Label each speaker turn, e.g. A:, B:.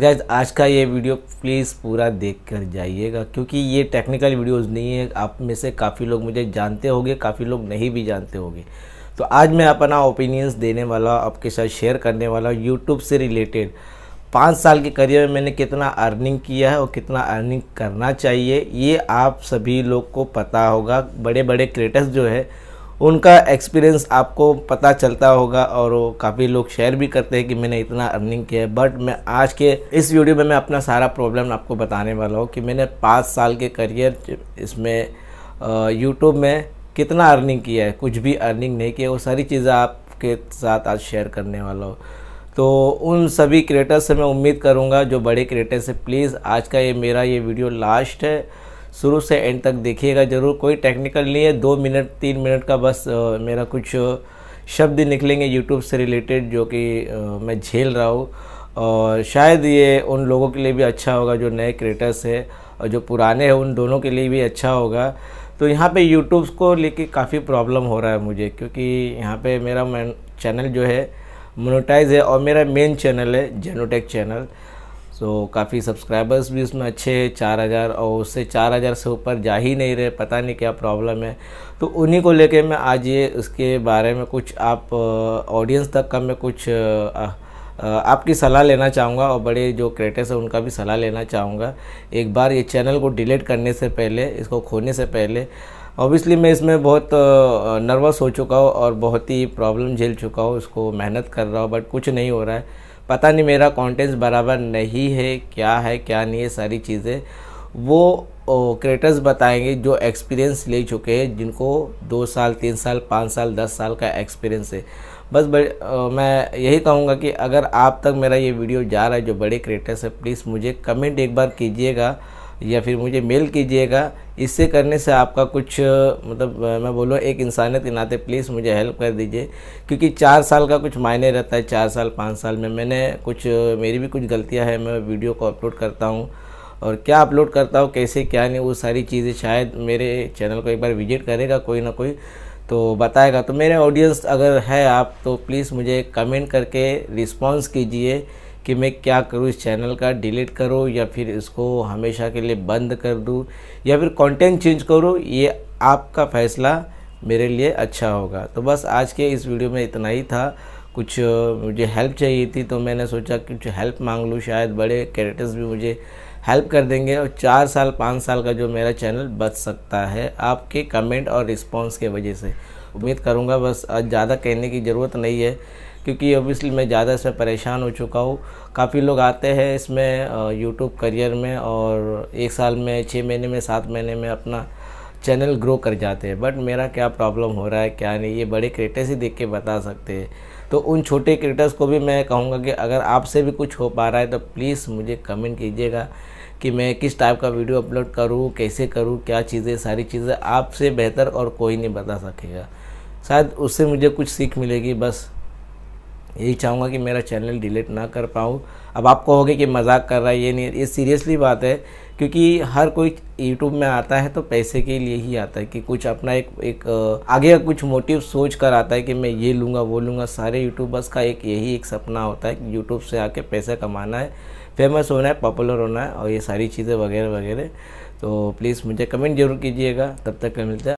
A: gas आज का ये वीडियो प्लीज़ पूरा देख कर जाइएगा क्योंकि ये टेक्निकल वीडियोस नहीं है आप में से काफ़ी लोग मुझे जानते होंगे काफ़ी लोग नहीं भी जानते होंगे तो आज मैं अपना ओपिनियंस देने वाला आपके साथ शेयर करने वाला हूँ यूट्यूब से रिलेटेड पाँच साल के करियर में मैंने कितना अर्निंग किया है और कितना अर्निंग करना चाहिए ये आप सभी लोग को पता होगा बड़े बड़े क्रिएटर्स जो है उनका एक्सपीरियंस आपको पता चलता होगा और वो काफ़ी लोग शेयर भी करते हैं कि मैंने इतना अर्निंग किया है बट मैं आज के इस वीडियो में मैं अपना सारा प्रॉब्लम आपको बताने वाला हूँ कि मैंने पाँच साल के करियर इसमें यूट्यूब में कितना अर्निंग किया है कुछ भी अर्निंग नहीं किया वो सारी चीज़ें आपके साथ आज शेयर करने वाला हूँ तो उन सभी क्रिएटर्स से मैं उम्मीद करूँगा जो बड़े क्रिएटर्स से प्लीज़ आज का ये मेरा ये वीडियो लास्ट है शुरू से एंड तक देखिएगा ज़रूर कोई टेक्निकल नहीं है दो मिनट तीन मिनट का बस मेरा कुछ शब्द निकलेंगे यूट्यूब से रिलेटेड जो कि मैं झेल रहा हूँ और शायद ये उन लोगों के लिए भी अच्छा होगा जो नए क्रिएटर्स है और जो पुराने हैं उन दोनों के लिए भी अच्छा होगा तो यहाँ पे यूट्यूब को लेके काफ़ी प्रॉब्लम हो रहा है मुझे क्योंकि यहाँ पे मेरा चैनल जो है मोनोटाइज है और मेरा मेन चैनल है जेनोटेक चैनल सो so, काफ़ी सब्सक्राइबर्स भी उसमें अच्छे चार हज़ार और उससे चार हज़ार से ऊपर जा ही नहीं रहे पता नहीं क्या प्रॉब्लम है तो उन्हीं को लेके मैं आज ये उसके बारे में कुछ आप ऑडियंस तक का मैं कुछ आ, आपकी सलाह लेना चाहूँगा और बड़े जो क्रिएटर्स हैं उनका भी सलाह लेना चाहूँगा एक बार ये चैनल को डिलीट करने से पहले इसको खोने से पहले ऑब्वियसली मैं इसमें बहुत नर्वस हो चुका हूँ और बहुत ही प्रॉब्लम झेल चुका हूँ इसको मेहनत कर रहा हूँ बट कुछ नहीं हो रहा है पता नहीं मेरा कॉन्टेंट्स बराबर नहीं है क्या है क्या नहीं है सारी चीज़ें वो क्रिएटर्स बताएंगे जो एक्सपीरियंस ले चुके हैं जिनको दो साल तीन साल पाँच साल दस साल का एक्सपीरियंस है बस बड़े आ, मैं यही कहूँगा कि अगर आप तक मेरा ये वीडियो जा रहा है जो बड़े क्रिएटर्स है प्लीज़ मुझे कमेंट एक बार कीजिएगा या फिर मुझे मेल कीजिएगा इससे करने से आपका कुछ मतलब मैं बोलूँ एक इंसानियत के नाते प्लीज़ मुझे हेल्प कर दीजिए क्योंकि चार साल का कुछ मायने रहता है चार साल पाँच साल में मैंने कुछ मेरी भी कुछ गलतियाँ हैं मैं वीडियो को अपलोड करता हूँ और क्या अपलोड करता हूँ कैसे क्या नहीं वो सारी चीज़ें शायद मेरे चैनल को एक बार विजिट करेगा कोई ना कोई तो बताएगा तो मेरे ऑडियंस अगर है आप तो प्लीज़ मुझे कमेंट करके रिस्पॉन्स कीजिए कि मैं क्या करूँ इस चैनल का डिलीट करो या फिर इसको हमेशा के लिए बंद कर दूँ या फिर कंटेंट चेंज करो ये आपका फ़ैसला मेरे लिए अच्छा होगा तो बस आज के इस वीडियो में इतना ही था कुछ मुझे हेल्प चाहिए थी तो मैंने सोचा कुछ हेल्प मांग लूँ शायद बड़े कैरेक्टर्स भी मुझे हेल्प कर देंगे और चार साल पाँच साल का जो मेरा चैनल बच सकता है आपके कमेंट और रिस्पॉन्स के वजह से उम्मीद करूँगा बस आज ज़्यादा कहने की ज़रूरत नहीं है क्योंकि ओबियसली मैं ज़्यादा इसमें परेशान हो चुका हूँ काफ़ी लोग आते हैं इसमें यूट्यूब करियर में और एक साल में छः महीने में सात महीने में अपना चैनल ग्रो कर जाते हैं बट मेरा क्या प्रॉब्लम हो रहा है क्या नहीं ये बड़े क्रिएटर्स ही देख के बता सकते हैं तो उन छोटे क्रिएटर्स को भी मैं कहूँगा कि अगर आपसे भी कुछ हो पा रहा है तो प्लीज़ मुझे कमेंट कीजिएगा कि मैं किस टाइप का वीडियो अपलोड करूँ कैसे करूँ क्या चीज़ें सारी चीज़ें आपसे बेहतर और कोई नहीं बता सकेगा शायद उससे मुझे कुछ सीख मिलेगी बस यही चाहूँगा कि मेरा चैनल डिलीट ना कर पाऊँ अब आप कहोगे कि मजाक कर रहा है ये नहीं ये सीरियसली बात है क्योंकि हर कोई यूट्यूब में आता है तो पैसे के लिए ही आता है कि कुछ अपना एक एक आगे कुछ मोटिव सोच कर आता है कि मैं ये लूँगा वो लूँगा सारे यूट्यूबर्स का एक यही एक सपना होता है कि यूट्यूब से आके पैसा कमाना है फेमस होना है पॉपुलर होना है और ये सारी चीज़ें वगैरह वगैरह तो प्लीज़ मुझे कमेंट जरूर कीजिएगा तब तक मिलता है